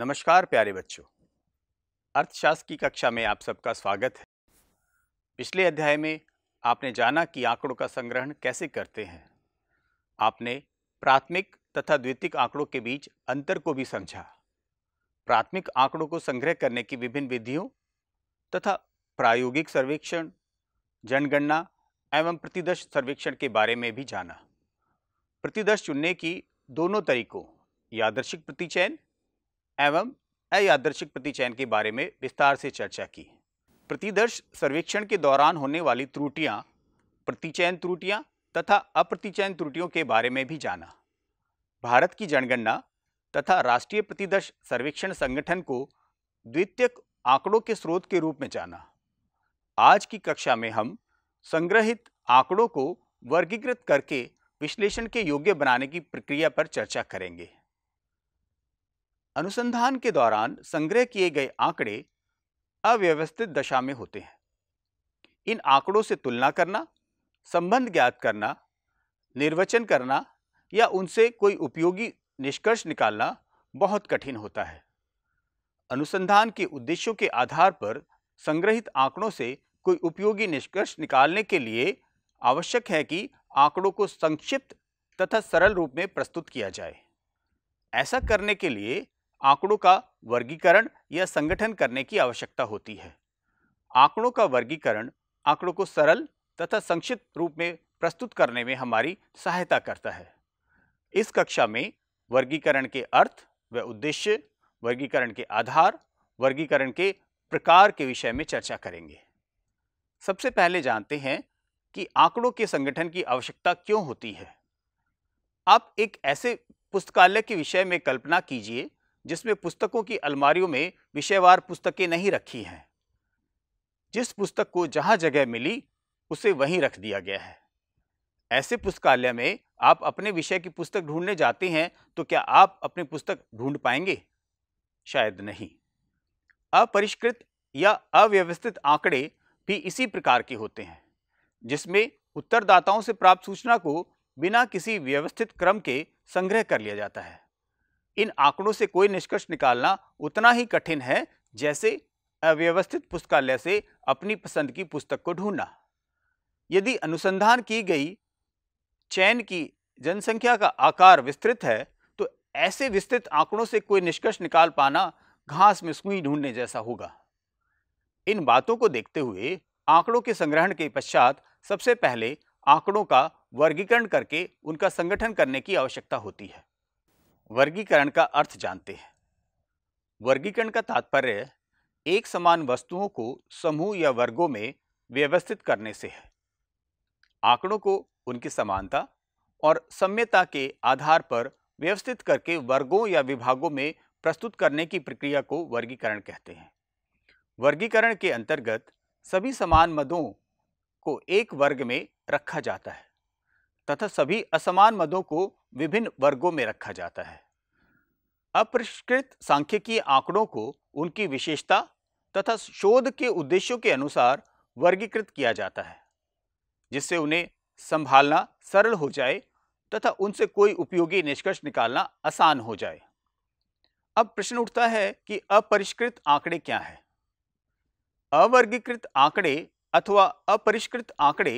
नमस्कार प्यारे बच्चों अर्थशास्त्र की कक्षा में आप सबका स्वागत है पिछले अध्याय में आपने जाना कि आंकड़ों का संग्रहण कैसे करते हैं आपने प्राथमिक तथा द्वितीय आंकड़ों के बीच अंतर को भी समझा प्राथमिक आंकड़ों को संग्रह करने की विभिन्न विधियों तथा प्रायोगिक सर्वेक्षण जनगणना एवं प्रतिदर्श सर्वेक्षण के बारे में भी जाना प्रतिदर्श चुनने की दोनों तरीकों यादर्शिक प्रतिचयन एवं अयादर्शिक प्रतिचयन के बारे में विस्तार से चर्चा की प्रतिदर्श सर्वेक्षण के दौरान होने वाली त्रुटियां, प्रतिचयन त्रुटियां तथा अप्रतिचयन त्रुटियों के बारे में भी जाना भारत की जनगणना तथा राष्ट्रीय प्रतिदर्श सर्वेक्षण संगठन को द्वितीयक आंकड़ों के स्रोत के रूप में जाना आज की कक्षा में हम संग्रहित आंकड़ों को वर्गीकृत करके विश्लेषण के योग्य बनाने की प्रक्रिया पर चर्चा करेंगे अनुसंधान के दौरान संग्रह किए गए आंकड़े अव्यवस्थित दशा में होते हैं इन आंकड़ों से तुलना करना संबंध ज्ञात करना निर्वचन करना या उनसे कोई उपयोगी निष्कर्ष निकालना बहुत कठिन होता है अनुसंधान के उद्देश्यों के आधार पर संग्रहित आंकड़ों से कोई उपयोगी निष्कर्ष निकालने के लिए आवश्यक है कि आंकड़ों को संक्षिप्त तथा सरल रूप में प्रस्तुत किया जाए ऐसा करने के लिए आंकड़ों का वर्गीकरण या संगठन करने की आवश्यकता होती है आंकड़ों का वर्गीकरण आंकड़ों को सरल तथा संक्षिप्त रूप में प्रस्तुत करने में हमारी सहायता करता है इस कक्षा में वर्गीकरण के अर्थ व उद्देश्य वर्गीकरण के आधार वर्गीकरण के प्रकार के विषय में चर्चा करेंगे सबसे पहले जानते हैं कि आंकड़ों के संगठन की आवश्यकता क्यों होती है आप एक ऐसे पुस्तकालय के विषय में कल्पना कीजिए जिसमें पुस्तकों की अलमारियों में विषयवार पुस्तकें नहीं रखी हैं जिस पुस्तक को जहां जगह मिली उसे वहीं रख दिया गया है ऐसे पुस्तकालय में आप अपने विषय की पुस्तक ढूंढने जाते हैं तो क्या आप अपनी पुस्तक ढूंढ पाएंगे शायद नहीं अपरिष्कृत या अव्यवस्थित आंकड़े भी इसी प्रकार के होते हैं जिसमें उत्तरदाताओं से प्राप्त सूचना को बिना किसी व्यवस्थित क्रम के संग्रह कर लिया जाता है इन आंकड़ों से कोई निष्कर्ष निकालना उतना ही कठिन है जैसे अव्यवस्थित पुस्तकालय से अपनी पसंद की पुस्तक को ढूंढना यदि अनुसंधान की गई चैन की जनसंख्या का आकार विस्तृत है तो ऐसे विस्तृत आंकड़ों से कोई निष्कर्ष निकाल पाना घास में सुई ढूंढने जैसा होगा इन बातों को देखते हुए आंकड़ों के संग्रहण के पश्चात सबसे पहले आंकड़ों का वर्गीकरण करके उनका संगठन करने की आवश्यकता होती है वर्गीकरण का अर्थ जानते हैं वर्गीकरण का तात्पर्य एक समान वस्तुओं को समूह या वर्गों में व्यवस्थित करने से है आंकड़ों को उनकी समानता और सम्यता के आधार पर व्यवस्थित करके वर्गों या विभागों में प्रस्तुत करने की प्रक्रिया को वर्गीकरण कहते हैं वर्गीकरण के अंतर्गत सभी समान मदों को एक वर्ग में रखा जाता है तथा सभी असमान मदों को विभिन्न वर्गों में रखा जाता है अपरिष्कृत सांख्यिकीय आंकड़ों को उनकी विशेषता तथा शोध के उद्देश्यों के अनुसार वर्गीकृत किया जाता है जिससे उन्हें संभालना सरल हो जाए तथा उनसे कोई उपयोगी निष्कर्ष निकालना आसान हो जाए अब प्रश्न उठता है कि अपरिष्कृत आंकड़े क्या है अवर्गीकृत आंकड़े अथवा अपरिष्कृत आंकड़े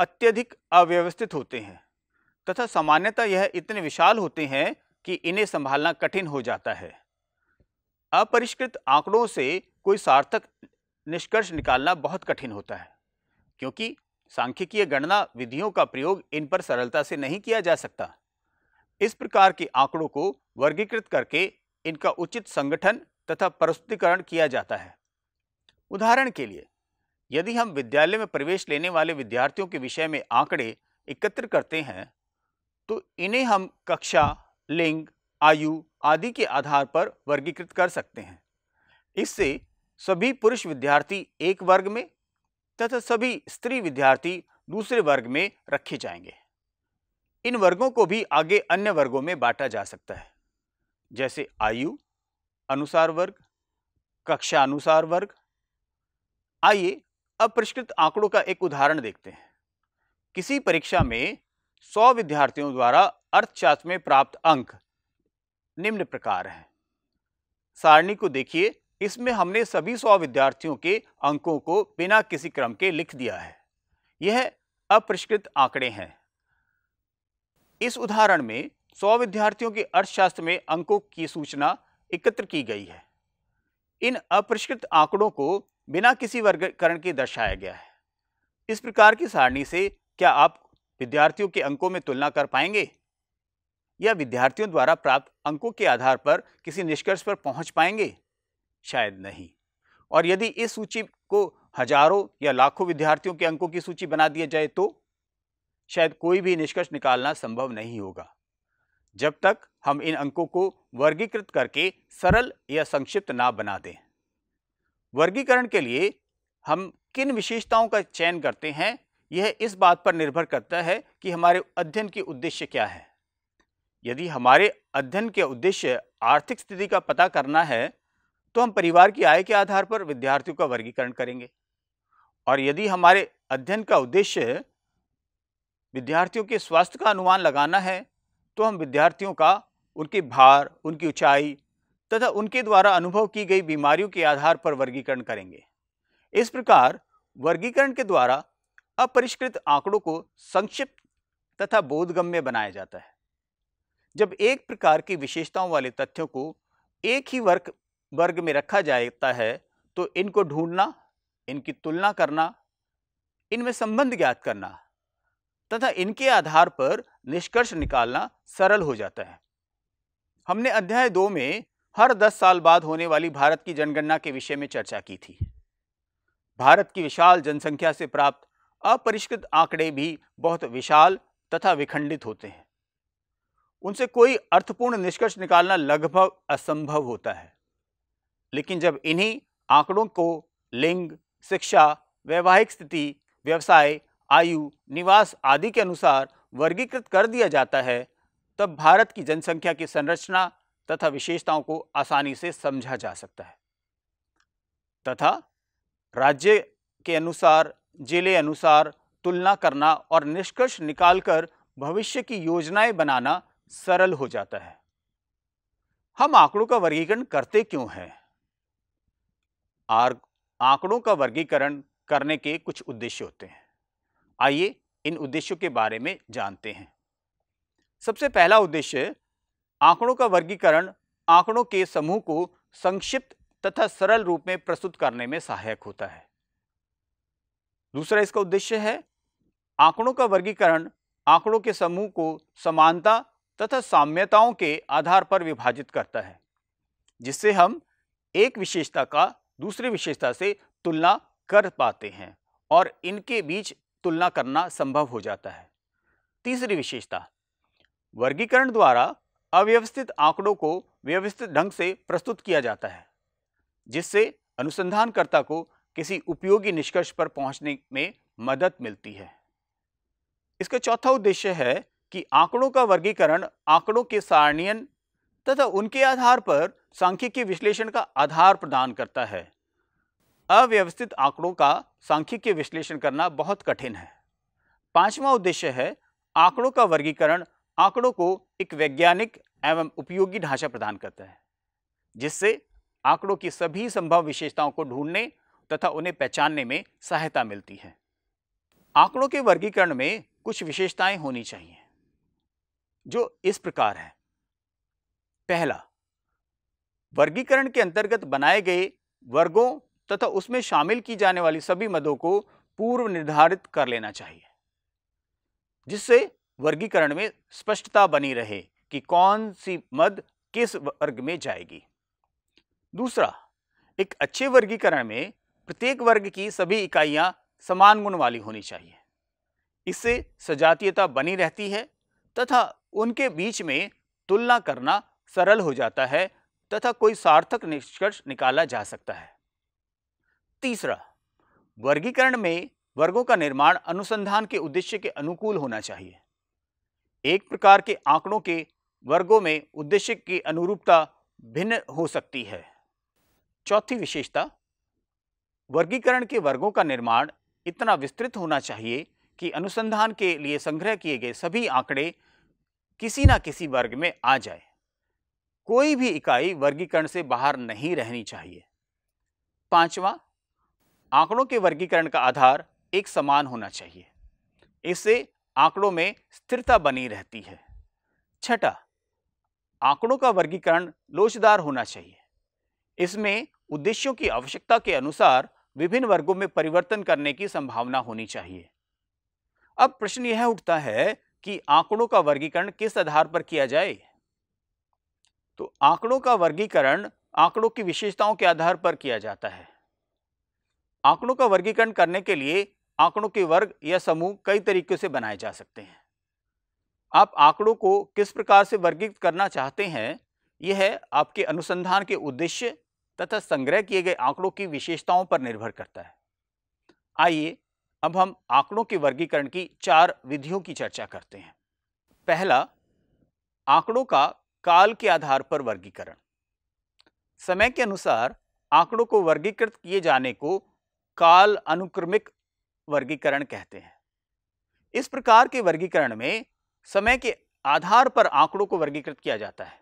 अत्यधिक अव्यवस्थित होते हैं तथा सामान्यतः यह इतने विशाल होते हैं कि इन्हें संभालना कठिन हो जाता है अपरिष्कृत आंकड़ों से कोई सार्थक निष्कर्ष निकालना बहुत कठिन होता है क्योंकि सांख्यिकीय गणना विधियों का प्रयोग इन पर सरलता से नहीं किया जा सकता इस प्रकार के आंकड़ों को वर्गीकृत करके इनका उचित संगठन तथा प्रस्तुतिकरण किया जाता है उदाहरण के लिए यदि हम विद्यालय में प्रवेश लेने वाले विद्यार्थियों के विषय में आंकड़े एकत्र करते हैं तो इन्हें हम कक्षा लिंग आयु आदि के आधार पर वर्गीकृत कर सकते हैं इससे सभी पुरुष विद्यार्थी एक वर्ग में तथा सभी स्त्री विद्यार्थी दूसरे वर्ग में रखे जाएंगे इन वर्गों को भी आगे अन्य वर्गों में बांटा जा सकता है जैसे आयु अनुसार वर्ग कक्षा अनुसार वर्ग आइए अब परिष्कृत आंकड़ों का एक उदाहरण देखते हैं किसी परीक्षा में 100 विद्यार्थियों द्वारा अर्थशास्त्र में प्राप्त अंक निम्न प्रकार हैं सारणी को देखिए इसमें हमने सभी 100 विद्यार्थियों के अंकों को बिना किसी क्रम के लिख दिया है यह अपरिष्कृत आंकड़े हैं इस उदाहरण में 100 विद्यार्थियों के अर्थशास्त्र में अंकों की सूचना एकत्र की गई है इन अपरिष्कृत आंकड़ों को बिना किसी वर्गीकरण के दर्शाया गया है इस प्रकार की सारणी से क्या आप विद्यार्थियों के अंकों में तुलना कर पाएंगे या विद्यार्थियों द्वारा प्राप्त अंकों के आधार पर किसी निष्कर्ष पर पहुंच पाएंगे शायद नहीं और यदि इस सूची को हजारों या लाखों विद्यार्थियों के अंकों की सूची बना दिया जाए तो शायद कोई भी निष्कर्ष निकालना संभव नहीं होगा जब तक हम इन अंकों को वर्गीकृत करके सरल या संक्षिप्त ना बना दें वर्गीकरण के लिए हम किन विशेषताओं का चयन करते हैं यह इस बात पर निर्भर करता है कि हमारे अध्ययन के उद्देश्य क्या है यदि हमारे अध्ययन के उद्देश्य आर्थिक स्थिति का पता करना है तो हम परिवार की आय के आधार पर विद्यार्थियों का वर्गीकरण करेंगे और यदि हमारे अध्ययन का उद्देश्य विद्यार्थियों के स्वास्थ्य का अनुमान लगाना है तो हम विद्यार्थियों का उनके भार उनकी ऊंचाई तथा उनके द्वारा अनुभव की गई बीमारियों के आधार पर वर्गीकरण करेंगे इस प्रकार वर्गीकरण के द्वारा अपरिष्कृत आंकड़ों को संक्षिप्त तथा बोधगम्य बनाया जाता है जब एक प्रकार की विशेषताओं वाले तथ्यों को एक ही वर्ग वर्ग में रखा जाता है तो इनको ढूंढना इनकी तुलना करना इनमें संबंध ज्ञात करना तथा इनके आधार पर निष्कर्ष निकालना सरल हो जाता है हमने अध्याय दो में हर 10 साल बाद होने वाली भारत की जनगणना के विषय में चर्चा की थी भारत की विशाल जनसंख्या से प्राप्त अपरिष्कृत आंकड़े भी बहुत विशाल तथा विखंडित होते हैं उनसे कोई अर्थपूर्ण निष्कर्ष निकालना लगभग असंभव होता है लेकिन जब इन्हीं आंकड़ों को लिंग शिक्षा वैवाहिक स्थिति व्यवसाय आयु निवास आदि के अनुसार वर्गीकृत कर दिया जाता है तब भारत की जनसंख्या की संरचना तथा विशेषताओं को आसानी से समझा जा सकता है तथा राज्य के अनुसार जिले अनुसार तुलना करना और निष्कर्ष निकालकर भविष्य की योजनाएं बनाना सरल हो जाता है हम आंकड़ों का वर्गीकरण करते क्यों हैं आंकड़ों का वर्गीकरण करने के कुछ उद्देश्य होते हैं आइए इन उद्देश्यों के बारे में जानते हैं सबसे पहला उद्देश्य आंकड़ों का वर्गीकरण आंकड़ों के समूह को संक्षिप्त तथा सरल रूप में प्रस्तुत करने में सहायक होता है दूसरा इसका उद्देश्य है आंकड़ों का वर्गीकरण आंकड़ों के समूह को समानता तथा साम्यताओं के आधार पर विभाजित करता है जिससे हम एक विशेषता का दूसरी विशेषता से तुलना कर पाते हैं और इनके बीच तुलना करना संभव हो जाता है तीसरी विशेषता वर्गीकरण द्वारा अव्यवस्थित आंकड़ों को व्यवस्थित ढंग से प्रस्तुत किया जाता है जिससे अनुसंधानकर्ता को किसी उपयोगी निष्कर्ष पर पहुंचने में मदद मिलती है इसका चौथा उद्देश्य है कि आंकड़ों का वर्गीकरण आंकड़ों के सारणियन तथा उनके आधार पर सांख्यिकीय विश्लेषण का आधार प्रदान करता है अव्यवस्थित आंकड़ों का सांख्यिकीय विश्लेषण करना बहुत कठिन है पांचवा उद्देश्य है आंकड़ों का वर्गीकरण आंकड़ों को एक वैज्ञानिक एवं उपयोगी ढांचा प्रदान करता है जिससे आंकड़ों की सभी संभव विशेषताओं को ढूंढने तथा उन्हें पहचानने में सहायता मिलती है आंकड़ों के वर्गीकरण में कुछ विशेषताएं होनी चाहिए जो इस प्रकार है पहला वर्गीकरण के अंतर्गत बनाए गए वर्गों तथा उसमें शामिल की जाने वाली सभी मदों को पूर्व निर्धारित कर लेना चाहिए जिससे वर्गीकरण में स्पष्टता बनी रहे कि कौन सी मद किस वर्ग में जाएगी दूसरा एक अच्छे वर्गीकरण में प्रत्येक वर्ग की सभी इकाइयां समान गुण वाली होनी चाहिए इससे सजातीयता बनी रहती है तथा उनके बीच में तुलना करना सरल हो जाता है तथा कोई सार्थक निष्कर्ष निकाला जा सकता है तीसरा वर्गीकरण में वर्गों का निर्माण अनुसंधान के उद्देश्य के अनुकूल होना चाहिए एक प्रकार के आंकड़ों के वर्गों में उद्देश्य की अनुरूपता भिन्न हो सकती है चौथी विशेषता वर्गीकरण के वर्गों का निर्माण इतना विस्तृत होना चाहिए कि अनुसंधान के लिए संग्रह किए गए सभी आंकड़े किसी ना किसी वर्ग में आ जाए कोई भी इकाई वर्गीकरण से बाहर नहीं रहनी चाहिए पांचवा आंकड़ों के वर्गीकरण का आधार एक समान होना चाहिए इससे आंकड़ों में स्थिरता बनी रहती है छठा आंकड़ों का वर्गीकरण लोचदार होना चाहिए इसमें उद्देश्यों की आवश्यकता के अनुसार विभिन्न वर्गों में परिवर्तन करने की संभावना होनी चाहिए अब प्रश्न यह उठता है कि आंकड़ों का वर्गीकरण किस आधार पर किया जाए तो आंकड़ों का वर्गीकरण आंकड़ों की विशेषताओं के आधार पर किया जाता है आंकड़ों का वर्गीकरण करने के लिए आंकड़ों के वर्ग या समूह कई तरीकों से बनाए जा सकते हैं आप आंकड़ों को किस प्रकार से वर्गीकृत करना चाहते हैं यह है आपके अनुसंधान के उद्देश्य तथा संग्रह किए गए आंकड़ों की विशेषताओं पर निर्भर करता है आइए अब हम आंकड़ों के वर्गीकरण की चार विधियों की चर्चा करते हैं पहला आंकड़ों का काल के आधार पर वर्गीकरण समय के अनुसार आंकड़ों को वर्गीकृत किए जाने को काल अनुक्रमिक वर्गीकरण कहते हैं इस प्रकार के वर्गीकरण में समय के आधार पर आंकड़ों को वर्गीकृत किया जाता है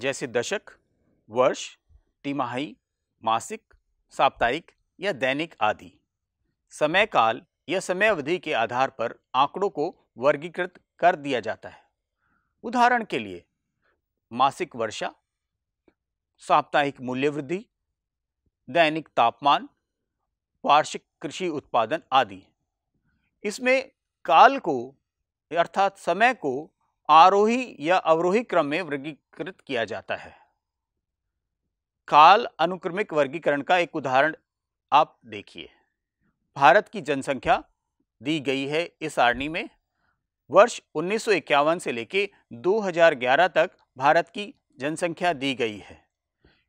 जैसे दशक वर्ष तिमाही मासिक साप्ताहिक या दैनिक आदि समय काल या समय अवधि के आधार पर आंकड़ों को वर्गीकृत कर दिया जाता है उदाहरण के लिए मासिक वर्षा साप्ताहिक मूल्य वृद्धि दैनिक तापमान वार्षिक कृषि उत्पादन आदि इसमें काल को अर्थात समय को आरोही या अवरोही क्रम में वर्गीकृत किया जाता है काल अनुक्रमिक वर्गीकरण का एक उदाहरण आप देखिए भारत की जनसंख्या दी गई है इस सारणी में वर्ष 1951 से लेकर 2011 तक भारत की जनसंख्या दी गई है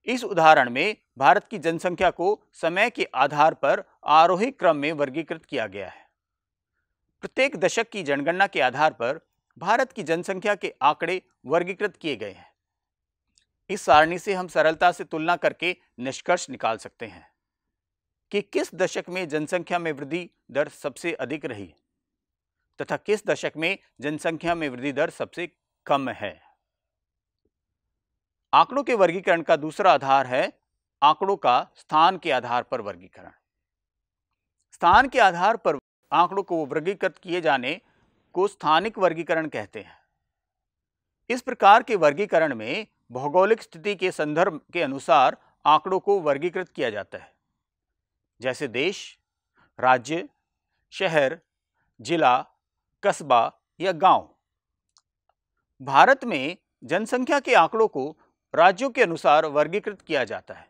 इस उदाहरण में भारत की जनसंख्या को समय के आधार पर आरोही क्रम में वर्गीकृत किया गया है प्रत्येक दशक की जनगणना के आधार पर भारत की जनसंख्या के आंकड़े वर्गीकृत किए गए हैं इस सारणी से हम सरलता से तुलना करके निष्कर्ष निकाल सकते हैं कि किस दशक में जनसंख्या में वृद्धि दर सबसे अधिक रही तथा किस दशक में जनसंख्या में वृद्धि दर सबसे कम है आंकड़ों के वर्गीकरण का दूसरा आधार है आंकड़ों का स्थान के आधार पर वर्गीकरण स्थान के आधार पर आंकड़ों को वर्गीकृत किए जाने को स्थानिक वर्गीकरण कहते हैं इस प्रकार के वर्गीकरण में भौगोलिक स्थिति के संदर्भ के अनुसार आंकड़ों को वर्गीकृत किया जाता है जैसे देश राज्य शहर जिला कस्बा या गांव। भारत में जनसंख्या के आंकड़ों को राज्यों के अनुसार वर्गीकृत किया जाता है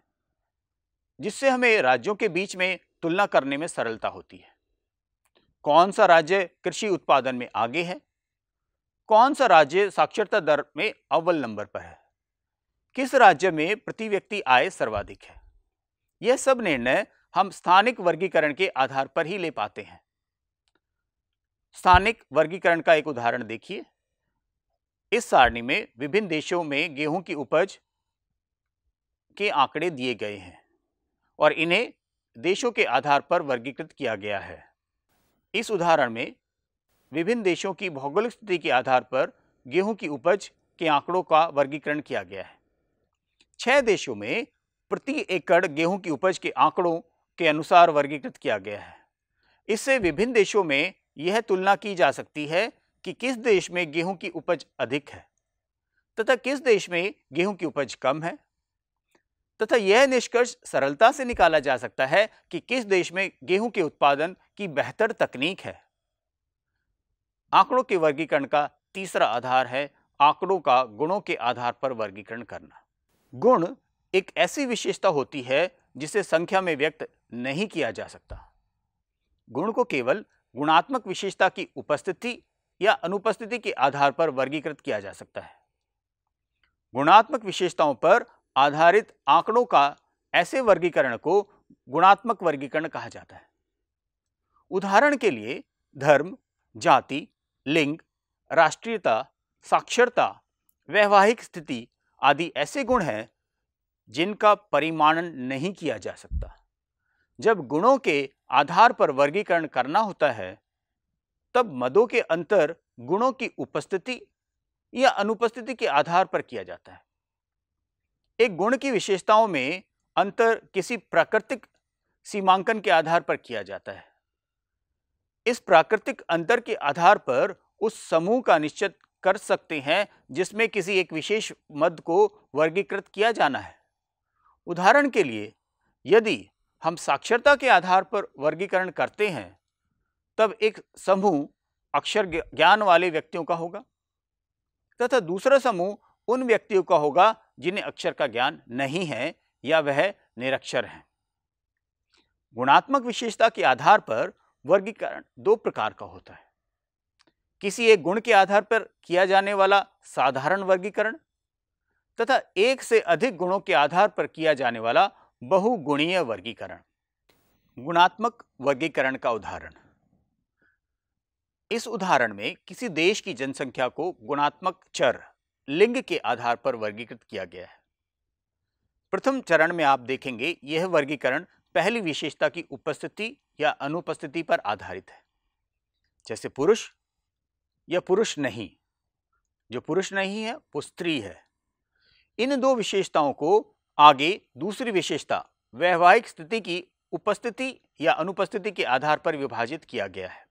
जिससे हमें राज्यों के बीच में तुलना करने में सरलता होती है कौन सा राज्य कृषि उत्पादन में आगे है कौन सा राज्य साक्षरता दर में अव्वल नंबर पर है किस राज्य में प्रति व्यक्ति आय सर्वाधिक है यह सब निर्णय हम स्थानिक वर्गीकरण के आधार पर ही ले पाते हैं स्थानिक वर्गीकरण का एक उदाहरण देखिए इस सारणी में विभिन्न देशों में गेहूं की उपज के आंकड़े दिए गए हैं और इन्हें देशों के आधार पर वर्गीकृत किया गया है इस उदाहरण में विभिन्न देशों की भौगोलिक स्थिति के आधार पर गेहूं की उपज के आंकड़ों का वर्गीकरण किया गया है छह देशों में प्रति एकड़ गेहूं की उपज के आंकड़ों के अनुसार वर्गीकृत किया गया है इससे विभिन्न देशों में यह तुलना की जा सकती है कि किस देश में गेहूं की उपज अधिक है तथा किस देश में गेहूं की उपज कम है तथा यह निष्कर्ष सरलता से निकाला जा सकता है कि किस देश में गेहूं के उत्पादन की बेहतर तकनीक है आंकड़ों के वर्गीकरण का तीसरा आधार है आंकड़ों का गुणों के आधार पर वर्गीकरण करना गुण एक ऐसी विशेषता होती है जिसे संख्या में व्यक्त नहीं किया जा सकता गुण को केवल गुणात्मक विशेषता की उपस्थिति या अनुपस्थिति के आधार पर वर्गीकृत किया जा सकता है गुणात्मक विशेषताओं पर आधारित आंकड़ों का ऐसे वर्गीकरण को गुणात्मक वर्गीकरण कहा जाता है उदाहरण के लिए धर्म जाति लिंग राष्ट्रीयता साक्षरता वैवाहिक स्थिति आदि ऐसे गुण हैं जिनका परिमाणन नहीं किया जा सकता जब गुणों के आधार पर वर्गीकरण करना होता है तब मदों के अंतर गुणों की उपस्थिति या अनुपस्थिति के आधार पर किया जाता है एक गुण की विशेषताओं में अंतर किसी प्राकृतिक सीमांकन के आधार पर किया जाता है इस प्राकृतिक अंतर के आधार पर उस समूह का निश्चित कर सकते हैं जिसमें किसी एक विशेष मद को वर्गीकृत किया जाना है उदाहरण के लिए यदि हम साक्षरता के आधार पर वर्गीकरण करते हैं तब एक समूह अक्षर ज्ञान वाले व्यक्तियों का होगा तथा दूसरा समूह उन व्यक्तियों का होगा जिन्हें अक्षर का ज्ञान नहीं है या वह निरक्षर हैं गुणात्मक विशेषता के आधार पर वर्गीकरण दो प्रकार का होता है किसी एक गुण के आधार पर किया जाने वाला साधारण वर्गीकरण तथा एक से अधिक गुणों के आधार पर किया जाने वाला बहुगुणीय वर्गीकरण गुणात्मक वर्गीकरण का उदाहरण इस उदाहरण में किसी देश की जनसंख्या को गुणात्मक चर लिंग के आधार पर वर्गीकृत किया गया है प्रथम चरण में आप देखेंगे यह वर्गीकरण पहली विशेषता की उपस्थिति या अनुपस्थिति पर आधारित है जैसे पुरुष या पुरुष नहीं जो पुरुष नहीं है वो स्त्री है इन दो विशेषताओं को आगे दूसरी विशेषता वैवाहिक स्थिति की उपस्थिति या अनुपस्थिति के आधार पर विभाजित किया गया है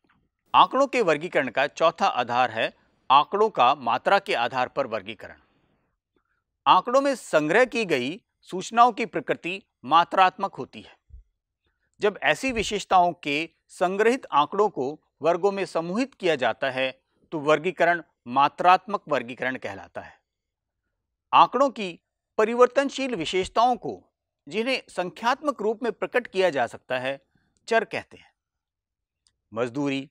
आंकड़ों के वर्गीकरण का चौथा आधार है आंकड़ों का मात्रा के आधार पर वर्गीकरण आंकड़ों में संग्रह की गई सूचनाओं की प्रकृति मात्रात्मक होती है जब ऐसी विशेषताओं के संग्रहित आंकड़ों को वर्गों में समूहित किया जाता है तो वर्गीकरण मात्रात्मक वर्गीकरण कहलाता है आंकड़ों की परिवर्तनशील विशेषताओं को जिन्हें संख्यात्मक रूप में प्रकट किया जा सकता है चर कहते हैं मजदूरी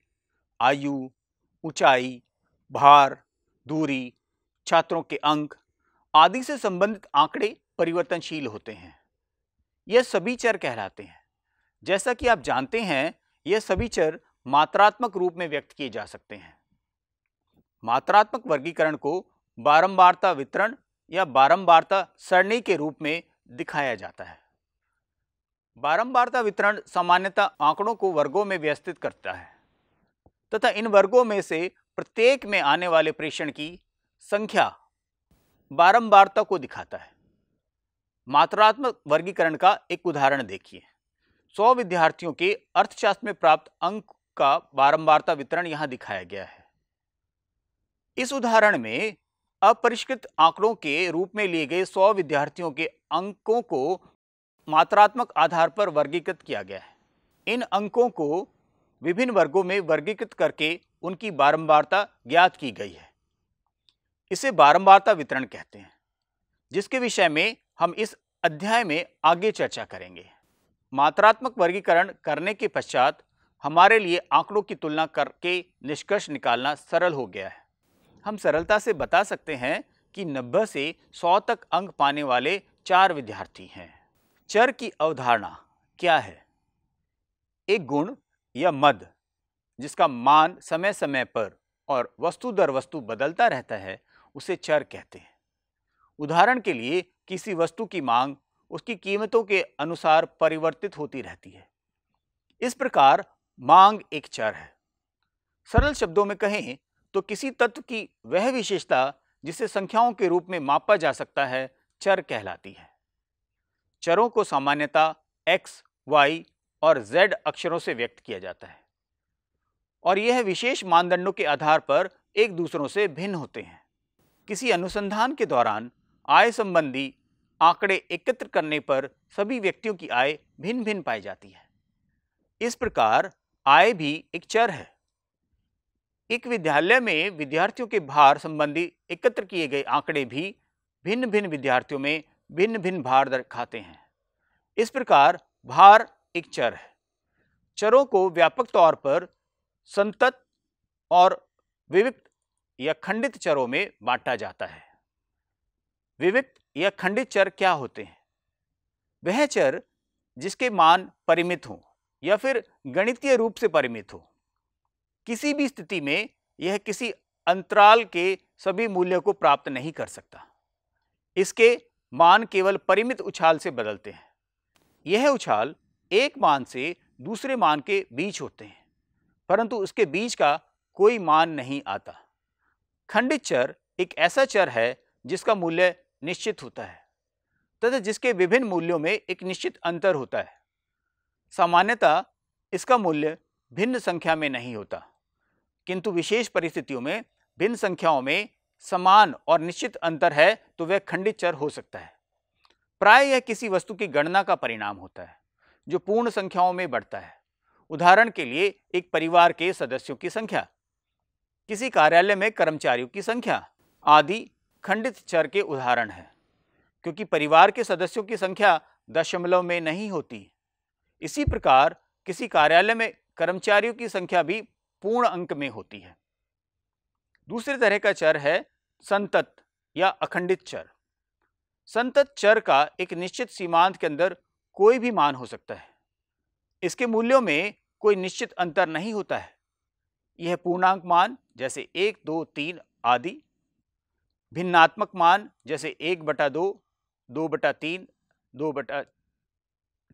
आयु ऊंचाई भार दूरी छात्रों के अंक आदि से संबंधित आंकड़े परिवर्तनशील होते हैं यह सभी चर कहलाते हैं जैसा कि आप जानते हैं यह सभी चर मात्रात्मक रूप में व्यक्त किए जा सकते हैं मात्रात्मक वर्गीकरण को बारंबारता वितरण या बारंबारता सरणी के रूप में दिखाया जाता है बारंबारता वितरण सामान्यतः आंकड़ों को वर्गों में व्यवस्थित करता है तथा इन वर्गों में से प्रत्येक में आने वाले प्रेषण की संख्या बारंबारता को दिखाता है मात्रात्मक वर्गीकरण का एक उदाहरण देखिए सौ विद्यार्थियों के अर्थशास्त्र में प्राप्त अंक का बारंबारता वितरण यहां दिखाया गया है इस उदाहरण में अपरिष्कृत आंकड़ों के रूप में लिए गए सौ विद्यार्थियों के अंकों को मात्रात्मक आधार पर वर्गीकृत किया गया है इन अंकों को विभिन्न वर्गों में वर्गीकृत करके उनकी बारंबारता ज्ञात की गई है इसे बारंबारता वितरण कहते हैं जिसके विषय में हम इस अध्याय में आगे चर्चा करेंगे मात्रात्मक वर्गीकरण करने के पश्चात हमारे लिए आंकड़ों की तुलना करके निष्कर्ष निकालना सरल हो गया है हम सरलता से बता सकते हैं कि 90 से 100 तक अंक पाने वाले चार विद्यार्थी हैं चर की अवधारणा क्या है एक गुण या मद जिसका मान समय समय पर और वस्तु दर वस्तु बदलता रहता है उसे चर कहते हैं उदाहरण के लिए किसी वस्तु की मांग उसकी कीमतों के अनुसार परिवर्तित होती रहती है इस प्रकार मांग एक चर है सरल शब्दों में कहें तो किसी तत्व की वह विशेषता जिसे संख्याओं के रूप में मापा जा सकता है चर कहलाती है चरों को सामान्यता x, y और z अक्षरों से व्यक्त किया जाता है और यह विशेष मानदंडों के आधार पर एक दूसरों से भिन्न होते हैं किसी अनुसंधान के दौरान आय संबंधी आंकड़े एकत्र करने पर सभी व्यक्तियों की आय भिन्न भिन्न पाई जाती है इस प्रकार आय भी एक चर है एक विद्यालय में विद्यार्थियों के भार संबंधी एकत्र किए गए आंकड़े भी भिन्न भिन्न विद्यार्थियों में भिन्न भिन्न भार दर्शाते हैं इस प्रकार भार एक चर है चरों को व्यापक तौर पर संतत और विविक्त या खंडित चरों में बांटा जाता है विविक्त या खंडित चर क्या होते हैं वह चर जिसके मान परिमित हों या फिर गणितीय रूप से परिमित हो किसी भी स्थिति में यह किसी अंतराल के सभी मूल्य को प्राप्त नहीं कर सकता इसके मान केवल परिमित उछाल से बदलते हैं यह उछाल एक मान से दूसरे मान के बीच होते हैं परंतु उसके बीच का कोई मान नहीं आता खंडित चर एक ऐसा चर है जिसका मूल्य निश्चित होता है तथा जिसके विभिन्न मूल्यों में एक निश्चित अंतर होता है सामान्यतः इसका मूल्य भिन्न संख्या में नहीं होता किंतु विशेष परिस्थितियों में भिन्न संख्याओं में समान और निश्चित अंतर है तो वह खंडित चर हो सकता है प्राय यह किसी वस्तु की गणना का परिणाम होता है जो पूर्ण संख्याओं में बढ़ता है उदाहरण के लिए एक परिवार के सदस्यों की संख्या किसी कार्यालय में कर्मचारियों की संख्या आदि खंडित चर के उदाहरण हैं क्योंकि परिवार के सदस्यों की संख्या दशमलव में नहीं होती इसी प्रकार किसी कार्यालय में कर्मचारियों की संख्या भी पूर्ण अंक में होती है दूसरे तरह का चर है संतत या अखंडित चर संतत चर का एक निश्चित सीमांत के अंदर कोई भी मान हो सकता है इसके मूल्यों में कोई निश्चित अंतर नहीं होता है यह पूर्णांक मान जैसे एक दो तीन आदि भिन्नात्मक मान जैसे एक बटा दो दो बटा तीन दो बटा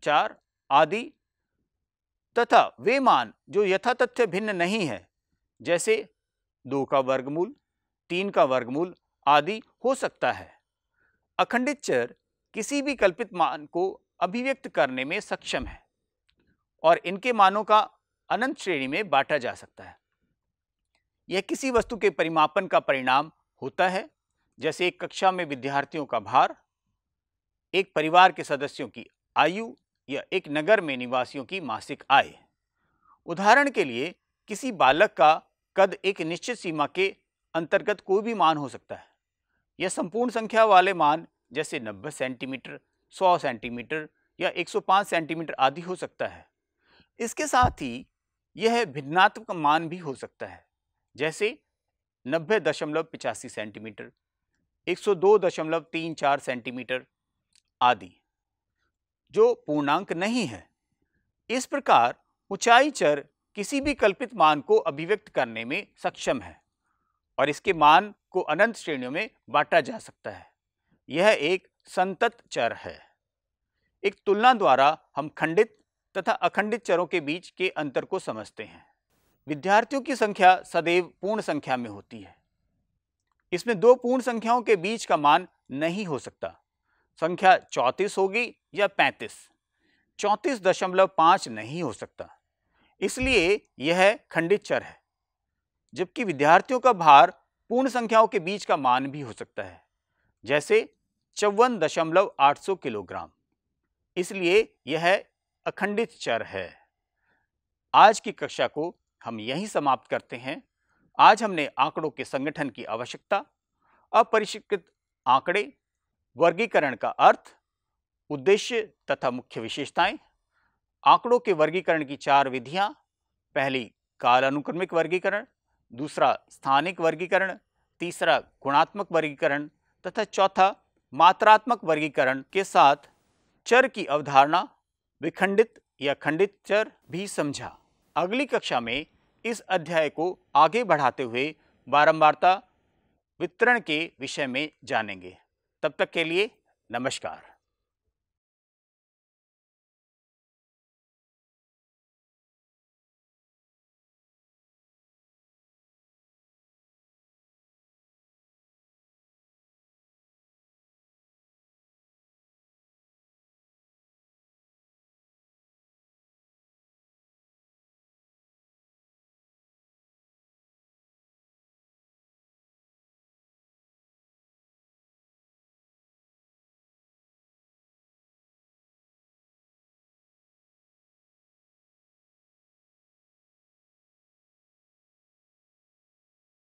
चार आदि तथा वे मान जो यथा तथ्य भिन्न नहीं है जैसे दो का वर्गमूल तीन का वर्गमूल आदि हो सकता है अखंडित चर किसी भी कल्पित मान को अभिव्यक्त करने में सक्षम है और इनके मानों का अनंत श्रेणी में बांटा जा सकता है यह किसी वस्तु के परिमापन का परिणाम होता है जैसे एक कक्षा में विद्यार्थियों का भार एक परिवार के सदस्यों की आयु या एक नगर में निवासियों की मासिक आय उदाहरण के लिए किसी बालक का कद एक निश्चित सीमा के अंतर्गत कोई भी मान हो सकता है यह संपूर्ण संख्या वाले मान जैसे 90 सेंटीमीटर 100 सेंटीमीटर या 105 सेंटीमीटर आदि हो सकता है इसके साथ ही यह भिन्नात्मक मान भी हो सकता है जैसे नब्बे दशमलव पिचासी सेंटीमीटर एक सौ दो दशमलव तीन चार सेंटीमीटर आदि जो पूर्णांक नहीं है इस प्रकार ऊंचाई चर किसी भी कल्पित मान को अभिव्यक्त करने में सक्षम है और इसके मान को अनंत श्रेणियों में बांटा जा सकता है यह एक संतत चर है एक तुलना द्वारा हम खंडित तथा अखंडित चरों के बीच के अंतर को समझते हैं विद्यार्थियों की संख्या सदैव पूर्ण संख्या में होती है इसमें दो पूर्ण संख्याओं के बीच का मान नहीं हो सकता संख्या चौंतीस होगी या पैंतीस चौंतीस दशमलव पाँच नहीं हो सकता इसलिए यह खंडित चर है जबकि विद्यार्थियों का भार पूर्ण संख्याओं के बीच का मान भी हो सकता है जैसे चौवन दशमलव आठ सौ किलोग्राम इसलिए यह अखंडित चर है आज की कक्षा को हम यहीं समाप्त करते हैं आज हमने आंकड़ों के संगठन की आवश्यकता अपरिष्कृत आंकड़े वर्गीकरण का अर्थ उद्देश्य तथा मुख्य विशेषताएं आंकड़ों के वर्गीकरण की चार विधियां पहली अनुक्रमिक वर्गीकरण दूसरा स्थानिक वर्गीकरण तीसरा गुणात्मक वर्गीकरण तथा चौथा मात्रात्मक वर्गीकरण के साथ चर की अवधारणा विखंडित या खंडित चर भी समझा अगली कक्षा में इस अध्याय को आगे बढ़ाते हुए बारंबारता वितरण के विषय में जानेंगे तब तक के लिए नमस्कार